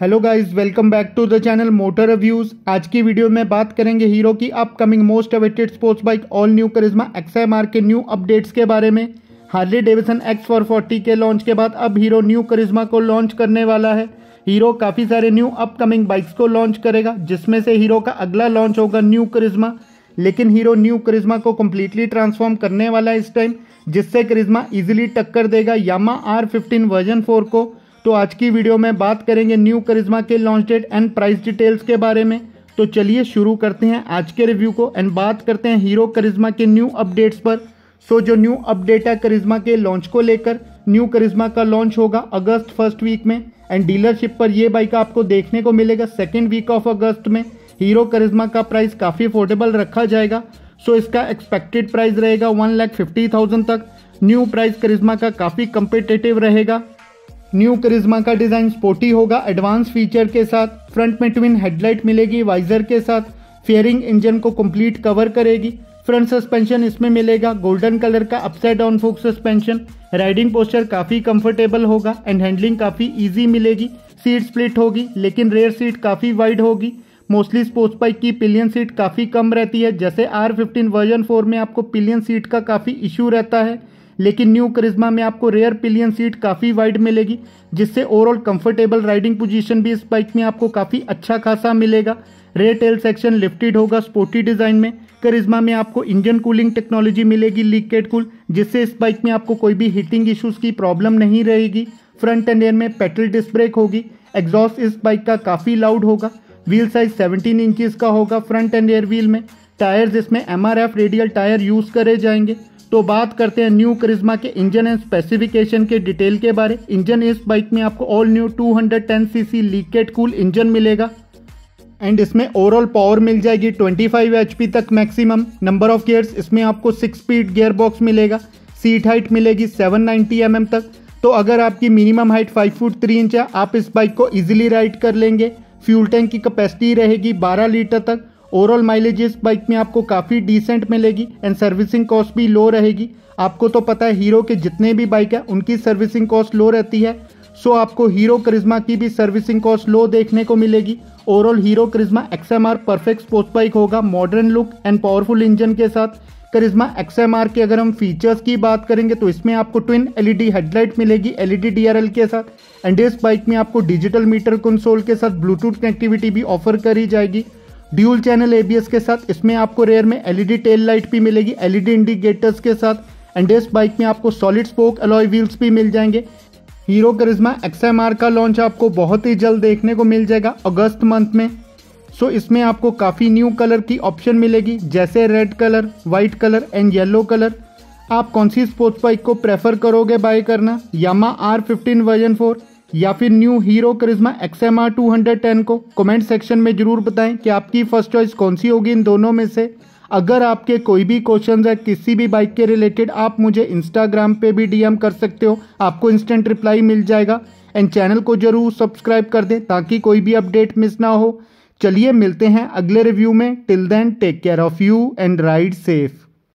hello guys welcome back to the channel motor reviews आज की video में बात करेंगे हीरो की upcoming most awaited sports bike all new Karizma XMR के न्यू अपडेट्स के बारे में Harley Davidson X four forty के लॉन्च के बाद अब हीरो न्यू करिश्मा को लॉन्च करने वाला है हीरो काफ़ी सारे न्यू अपकमिंग बाइक्स को लॉन्च करेगा जिसमें से हीरो का अगला लॉन्च होगा न्यू करिश्मा लेकिन हीरो न्यू करिश्मा को कम्प्लीटली ट्रांसफॉर्म करने वाला है इस टाइम जिससे करिश्मा इजिली टक्कर देगा Yamaha R fifteen version four को तो आज की वीडियो में बात करेंगे न्यू करिश्मा के launch date and price details के बारे में तो चलिए शुरू करते हैं आज के रिव्यू को एंड बात करते हैं हीरो करिश्मा के न्यू अपडेट्स पर सो जो न्यू अपडेट है करिश्मा के लॉन्च को लेकर न्यू करिश्मा का लॉन्च होगा अगस्त फर्स्ट वीक में एंड डीलरशिप पर यह बाइक आपको देखने को मिलेगा सेकेंड वीक ऑफ अगस्त में हीरो करिश्मा का प्राइस काफ़ी अफोर्डेबल रखा जाएगा सो so, इसका एक्सपेक्टेड प्राइस रहेगा वन लैख फिफ्टी थाउजेंड तक न्यू प्राइस करिश्मा का काफ़ी कंपिटेटिव रहेगा न्यू करिश्मा का डिजाइन स्पोर्टी होगा एडवांस फीचर के साथ फ्रंट में ट्विन हेडलाइट मिलेगी वाइजर के साथ फेयरिंग इंजन को कंप्लीट कवर करेगी फ्रंट सस्पेंशन इसमें मिलेगा गोल्डन कलर का upside down fork suspension riding posture काफ़ी कंफर्टेबल होगा एंड हैंडलिंग काफ़ी इजी मिलेगी सीट स्प्लिट होगी लेकिन रेयर सीट काफ़ी वाइड होगी मोस्टली स्पोर्ट्स बाइक की पिलियन सीट काफ़ी कम रहती है जैसे आर फिफ्टीन वर्जन फोर में आपको पिलियन सीट का काफ़ी इशू रहता है लेकिन न्यू करिश्मा में आपको रेयर पिलियन सीट काफ़ी वाइड मिलेगी जिससे ओवरऑल कंफर्टेबल राइडिंग पोजीशन भी इस बाइक में आपको काफ़ी अच्छा खासा मिलेगा रेयर टेल सेक्शन लिफ्टेड होगा स्पोर्टी डिज़ाइन में करिश्मा में आपको इंजन कूलिंग टेक्नोलॉजी मिलेगी लीकेड कूल जिससे इस बाइक में आपको कोई भी हीटिंग इशूज़ की प्रॉब्लम नहीं रहेगी फ्रंट एंड एयर में पेट्रोल डिस्क ब्रेक होगी एग्जॉस्ट इस बाइक का काफ़ी लाउड होगा व्हील साइज 17 इंचज का होगा फ्रंट एंड एयर व्हील में टायर्स इसमें एम रेडियल टायर यूज़ करे जाएंगे तो बात करते हैं न्यू करिश्मा के इंजन एंड स्पेसिफिकेशन के डिटेल के बारे इंजन इस बाइक में आपको all new 210 cc liquid cool engine मिलेगा एंड इसमें ओवरऑल पावर मिल जाएगी 25 पी तक मैक्सिमम नंबर ऑफ गियर्स इसमें आपको सिक्स स्पीड गियर बॉक्स मिलेगा सीट हाइट मिलेगी 790 एम mm तक तो अगर आपकी मिनिमम हाइट 5 फुट 3 इंच है आप इस बाइक को ईजिली राइड कर लेंगे फ्यूल टैंक की कैपेसिटी रहेगी 12 लीटर तक ओवरऑल माइलेज इस बाइक में आपको काफ़ी डिसेंट मिलेगी एंड सर्विसिंग कॉस्ट भी लो रहेगी आपको तो पता है हीरो के जितने भी बाइक है उनकी सर्विसिंग कॉस्ट लो रहती है सो आपको हीरो करिश्मा की भी सर्विसिंग कॉस्ट लो देखने को मिलेगी overall Hero Karizma X perfect sports bike होगा modern look and powerful engine के साथ करिश्मा एक्स के अगर हम फीचर्स की बात करेंगे तो इसमें आपको ट्विन एलईडी हेडलाइट मिलेगी एलईडी डीआरएल के साथ एंड इस बाइक में आपको डिजिटल मीटर कंसोल के साथ ब्लूटूथ कनेक्टिविटी भी ऑफर करी जाएगी ड्यूल चैनल ए के साथ इसमें आपको रेयर में एलईडी टेल लाइट भी मिलेगी एलईडी इंडिकेटर्स e के साथ एंड इस बाइक में आपको सॉलिड स्पोक अलॉय व्हील्स भी मिल जाएंगे हीरो करिज्मा एक्सएमआर का लॉन्च आपको बहुत ही जल्द देखने को मिल जाएगा अगस्त मंथ में सो इसमें आपको काफ़ी न्यू कलर की ऑप्शन मिलेगी जैसे red colour white colour and yellow colour आप कौन सी स्पोर्ट्स बाइक को प्रेफर करोगे बाय करना Yamaha R fifteen version four या फिर new Hero Karizma X M R two hundred ten को कमेंट सेक्शन में ज़रूर बताएं कि आपकी फ़र्स्ट चॉइस कौन सी होगी इन दोनों में से अगर आपके कोई भी क्वेश्चन है किसी भी बाइक के रिलेटेड आप मुझे इंस्टाग्राम पे भी डीएम कर सकते हो आपको इंस्टेंट रिप्लाई मिल जाएगा एंड चैनल को जरूर सब्सक्राइब कर दें ताकि कोई भी अपडेट मिस ना हो चलिए मिलते हैं अगले रिव्यू में till then take care of you and ride safe